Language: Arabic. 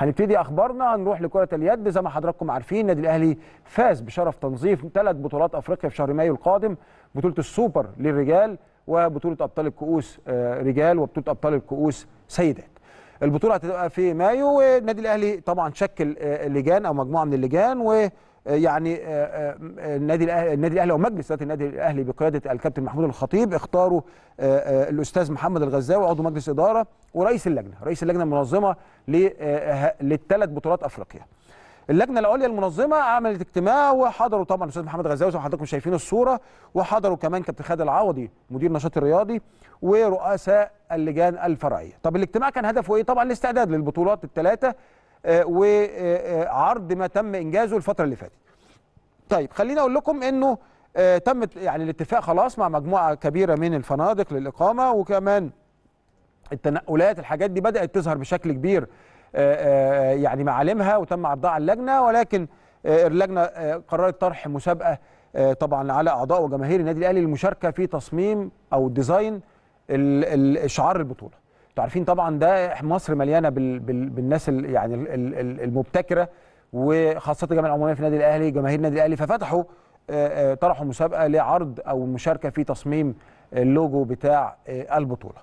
هنبتدي اخبارنا نروح لكره اليد زي ما حضراتكم عارفين النادي الاهلي فاز بشرف تنظيف ثلاث بطولات افريقيا في شهر مايو القادم بطوله السوبر للرجال وبطوله ابطال الكؤوس آه، رجال وبطوله ابطال الكؤوس سيدات البطوله هتبقى في مايو والنادي الاهلي طبعا شكل آه، لجان او مجموعه من اللجان و آه، يعني آه، آه، النادي الاهلي النادي الاهلي او مجلس اداره النادي الاهلي بقياده الكابتن محمود الخطيب اختاروا الاستاذ محمد الغزاوي عضو مجلس اداره ورئيس اللجنه رئيس اللجنه المنظمه للثلاث بطولات افريقيا اللجنه العليا المنظمه عملت اجتماع وحضروا طبعا الاستاذ محمد غزاوي زي ما حضراتكم شايفين الصوره وحضروا كمان كابتن خالد العوضي مدير النشاط الرياضي ورؤساء اللجان الفرعيه طب الاجتماع كان هدفه ايه طبعا الاستعداد للبطولات الثلاثه وعرض ما تم انجازه الفتره اللي فاتت طيب خليني اقول لكم انه آه، تم يعني الاتفاق خلاص مع مجموعه كبيره من الفنادق للاقامه وكمان التنقلات الحاجات دي بدات تظهر بشكل كبير آه، آه، يعني معالمها وتم عرضها على اللجنه ولكن اللجنه قررت طرح مسابقه طبعا على اعضاء وجماهير النادي الاهلي للمشاركه في تصميم او ديزاين شعار البطوله. انتوا عارفين طبعا ده مصر مليانه بالناس يعني المبتكره وخاصه الجمعيه العموميه في النادي الاهلي جماهير النادي الاهلي ففتحوا آه، آه، طرحوا مسابقه لعرض او مشاركه في تصميم اللوجو بتاع آه، البطوله